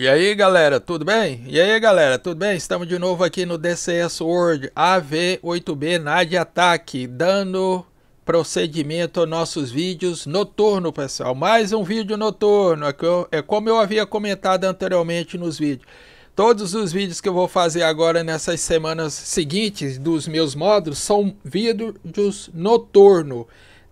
E aí galera, tudo bem? E aí galera, tudo bem? Estamos de novo aqui no DCS World AV8B NAD Ataque, dando procedimento aos nossos vídeos noturno, pessoal. Mais um vídeo noturno, é, é como eu havia comentado anteriormente nos vídeos. Todos os vídeos que eu vou fazer agora nessas semanas seguintes dos meus módulos são vídeos noturno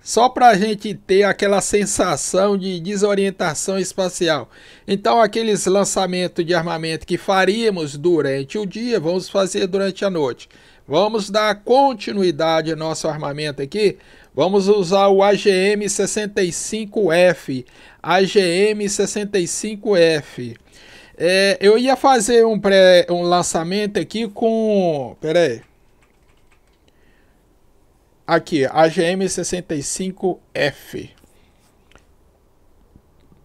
só para a gente ter aquela sensação de desorientação espacial. Então, aqueles lançamentos de armamento que faríamos durante o dia, vamos fazer durante a noite. Vamos dar continuidade ao nosso armamento aqui. Vamos usar o AGM-65F. AGM-65F. É, eu ia fazer um, pré, um lançamento aqui com... peraí. aí. Aqui, AGM65F.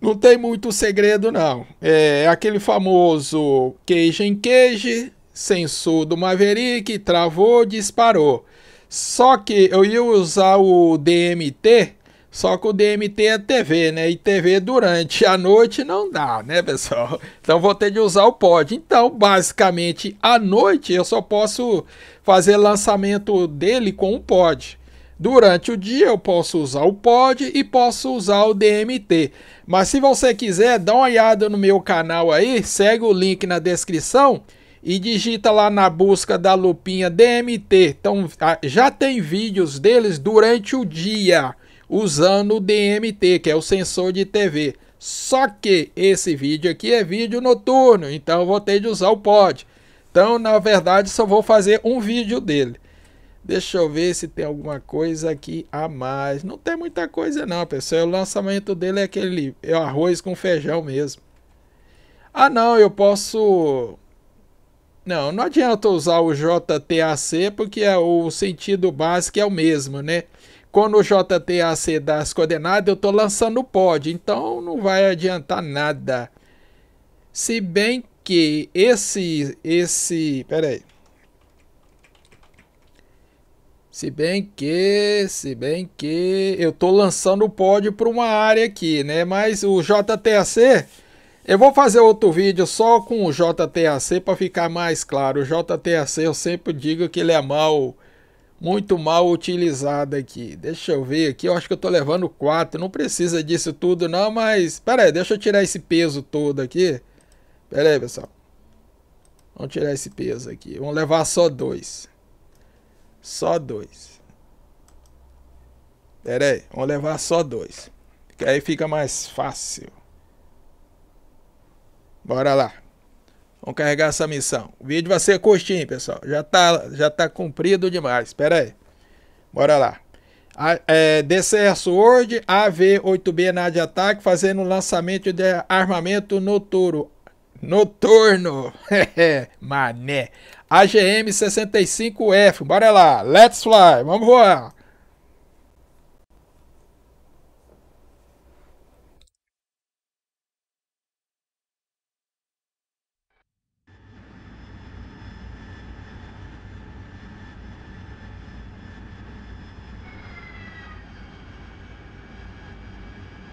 Não tem muito segredo, não. É, é aquele famoso queijo em queijo, sensor do Maverick, travou, disparou. Só que eu ia usar o DMT só que o DMT é TV, né? E TV durante a noite não dá, né, pessoal? Então vou ter de usar o pod. Então, basicamente, à noite eu só posso fazer lançamento dele com o pod. Durante o dia eu posso usar o pod e posso usar o DMT. Mas se você quiser, dá uma olhada no meu canal aí, segue o link na descrição e digita lá na busca da lupinha DMT. Então já tem vídeos deles durante o dia usando o DMT, que é o sensor de TV. Só que esse vídeo aqui é vídeo noturno, então eu vou ter de usar o pod. Então, na verdade, só vou fazer um vídeo dele. Deixa eu ver se tem alguma coisa aqui a mais. Não tem muita coisa não, pessoal. O lançamento dele é aquele é arroz com feijão mesmo. Ah não, eu posso... Não, não adianta usar o JTAC porque é o sentido básico é o mesmo, né? quando o JTAC dá as coordenadas, eu estou lançando o pod, então não vai adiantar nada. Se bem que esse. esse peraí. Se bem que, se bem que eu estou lançando o pod para uma área aqui, né? Mas o JTAC, eu vou fazer outro vídeo só com o JTAC para ficar mais claro. O JTAC eu sempre digo que ele é mal muito mal utilizada aqui. Deixa eu ver aqui, eu acho que eu tô levando 4, não precisa disso tudo não, mas... Pera aí, deixa eu tirar esse peso todo aqui. Pera aí, pessoal. Vamos tirar esse peso aqui, vamos levar só 2. Só 2. Pera aí, vamos levar só 2. Que aí fica mais fácil. Bora lá. Vamos carregar essa missão. O vídeo vai ser curtinho, pessoal. Já tá, já tá comprido demais. Espera aí. Bora lá. A, é, AV-8B na de ataque fazendo lançamento de armamento noturno. Noturno. Mané. AGM-65F. Bora lá. Let's fly. Vamos voar.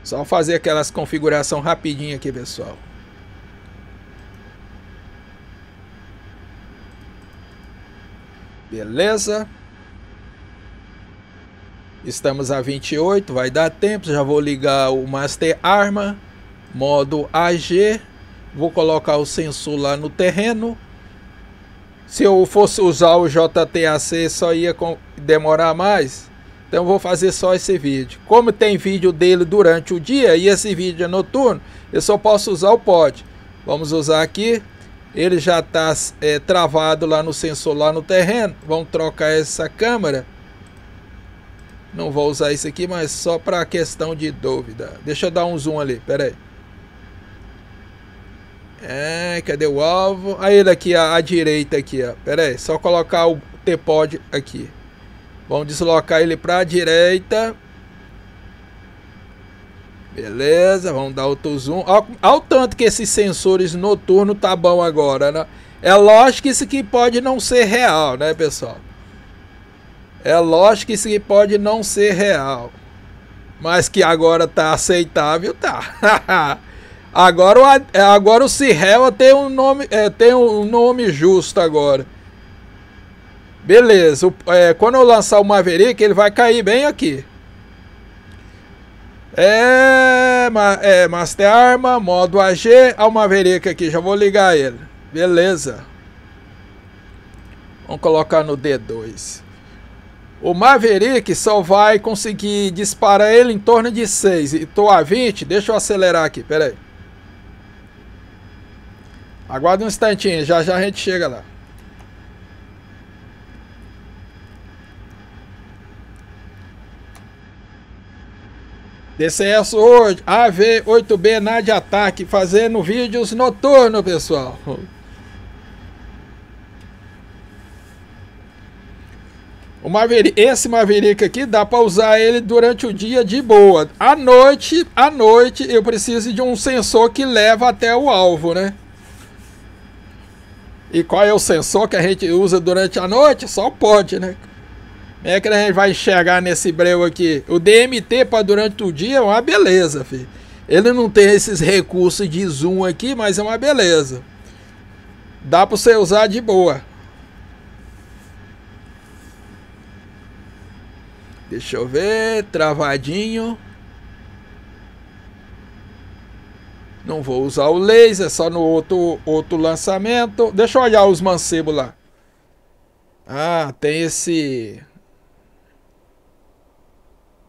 Só fazer aquelas configuração rapidinho aqui, pessoal. Beleza. Estamos a 28, vai dar tempo. Já vou ligar o Master Arma, modo AG. Vou colocar o sensor lá no terreno. Se eu fosse usar o JTAC, só ia demorar mais. Então vou fazer só esse vídeo. Como tem vídeo dele durante o dia e esse vídeo é noturno, eu só posso usar o pod. Vamos usar aqui. Ele já está é, travado lá no sensor, lá no terreno. Vamos trocar essa câmera. Não vou usar isso aqui, mas só para questão de dúvida. Deixa eu dar um zoom ali, pera aí. É, cadê o alvo? Aí ele aqui, à, à direita aqui, Pera aí, só colocar o T-Pod aqui. Vamos deslocar ele para a direita. Beleza, vamos dar outro zoom. Olha o tanto que esses sensores noturno tá bom agora, né? É lógico que isso aqui pode não ser real, né, pessoal? É lógico que isso aqui pode não ser real. Mas que agora tá aceitável, tá. agora, o, agora o Cirrela tem um nome, é, tem um nome justo agora. Beleza, o, é, quando eu lançar o Maverick, ele vai cair bem aqui. É, ma, é Master Arma, modo AG, o Maverick aqui, já vou ligar ele. Beleza. Vamos colocar no D2. O Maverick só vai conseguir disparar ele em torno de 6. E tô a 20, deixa eu acelerar aqui, peraí. Aguarda um instantinho, já já a gente chega lá. DCS World AV8B na de ataque, fazendo vídeos noturno, pessoal. O Maverick, esse Maverick aqui dá para usar ele durante o dia de boa. À noite, à noite eu preciso de um sensor que leva até o alvo, né? E qual é o sensor que a gente usa durante a noite? Só pode, né? Como é que a gente vai enxergar nesse breu aqui? O DMT para durante o dia é uma beleza, filho. Ele não tem esses recursos de zoom aqui, mas é uma beleza. Dá para você usar de boa. Deixa eu ver, travadinho. Não vou usar o laser, é só no outro, outro lançamento. Deixa eu olhar os mancebos lá. Ah, tem esse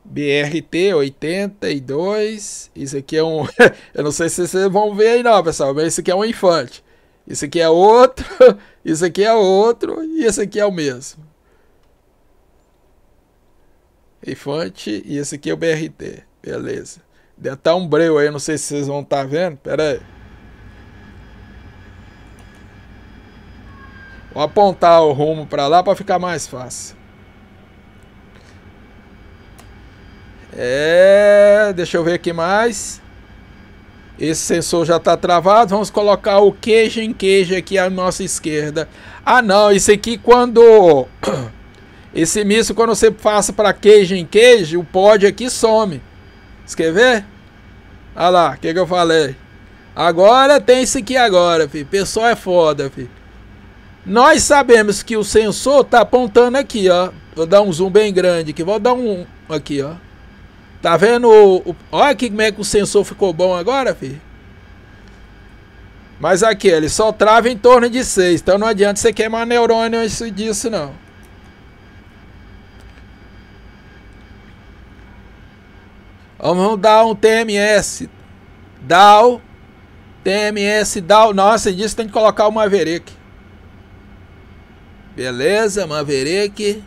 BRT 82. Isso aqui é um. eu não sei se vocês vão ver aí, não, pessoal, mas isso aqui é um infante. Isso aqui é outro. Isso aqui é outro. E esse aqui é o mesmo. Infante e esse aqui é o BRT. Beleza. Deve estar um breu aí, não sei se vocês vão estar tá vendo. Pera aí. Vou apontar o rumo para lá para ficar mais fácil. É, deixa eu ver aqui mais. Esse sensor já está travado. Vamos colocar o queijo em queijo aqui à nossa esquerda. Ah, não. Isso aqui quando... Esse míssil, quando você passa para queijo em queijo, o pod aqui some. Você quer ver? Olha lá, o que, que eu falei? Agora tem isso aqui agora, filho. Pessoal é foda, filho. Nós sabemos que o sensor tá apontando aqui, ó. Vou dar um zoom bem grande aqui. Vou dar um aqui, ó. Tá vendo? O, olha aqui como é que o sensor ficou bom agora, filho. Mas aqui, ele só trava em torno de 6. Então não adianta você queimar neurônio isso disso, não. Vamos dar um TMS. DAO. TMS DAO. Nossa, disso tem que colocar o Maverick. Beleza, Maverick.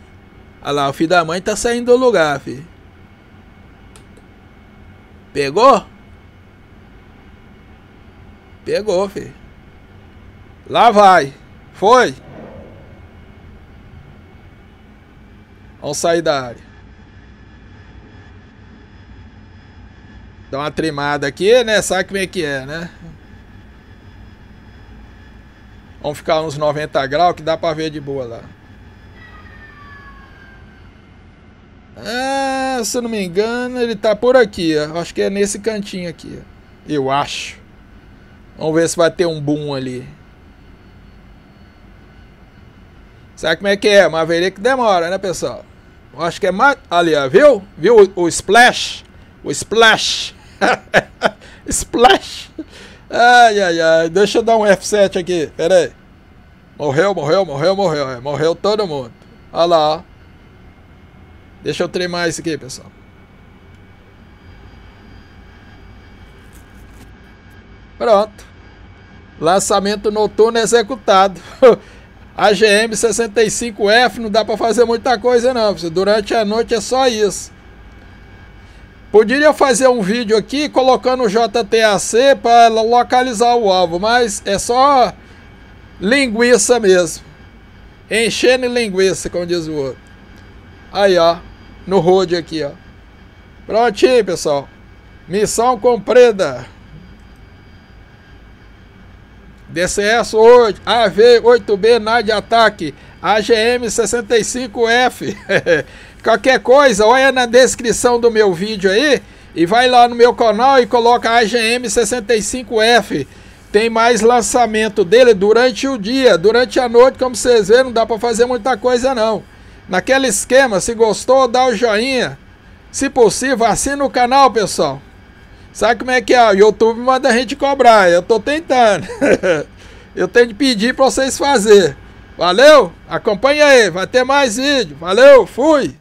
Olha lá, o filho da mãe tá saindo do lugar, filho. Pegou? Pegou, filho. Lá vai. Foi. Vamos sair da área. Dá uma trimada aqui, né? Sabe como é que é, né? Vamos ficar uns 90 graus que dá pra ver de boa lá. Ah, se eu não me engano, ele tá por aqui, ó. Acho que é nesse cantinho aqui. Ó. Eu acho. Vamos ver se vai ter um boom ali. Sabe como é que é? Maverick demora, né, pessoal? Eu acho que é mais... Ali, ó, viu? Viu o, o splash? O splash. splash. Ai, ai, ai. Deixa eu dar um F7 aqui. Pera aí. Morreu, morreu, morreu, morreu. É. Morreu todo mundo. Olha lá, ó. Deixa eu tremar isso aqui, pessoal. Pronto. Lançamento noturno executado. A GM65F não dá para fazer muita coisa não, durante a noite é só isso. Poderia fazer um vídeo aqui colocando o JTAC para localizar o alvo, mas é só linguiça mesmo. Enchendo linguiça, como diz o outro. Aí, ó no road aqui, ó. Prontinho, pessoal. Missão cumprida. DCS hoje. AV-8B NAD Ataque, AGM-65F. Qualquer coisa, olha na descrição do meu vídeo aí e vai lá no meu canal e coloca AGM-65F. Tem mais lançamento dele durante o dia, durante a noite, como vocês vêem, não dá para fazer muita coisa não. Naquele esquema, se gostou, dá o joinha. Se possível, assina o canal, pessoal. Sabe como é que é? O YouTube manda a gente cobrar. Eu tô tentando. Eu tenho de pedir para vocês fazer. Valeu? Acompanha aí. Vai ter mais vídeo. Valeu, fui!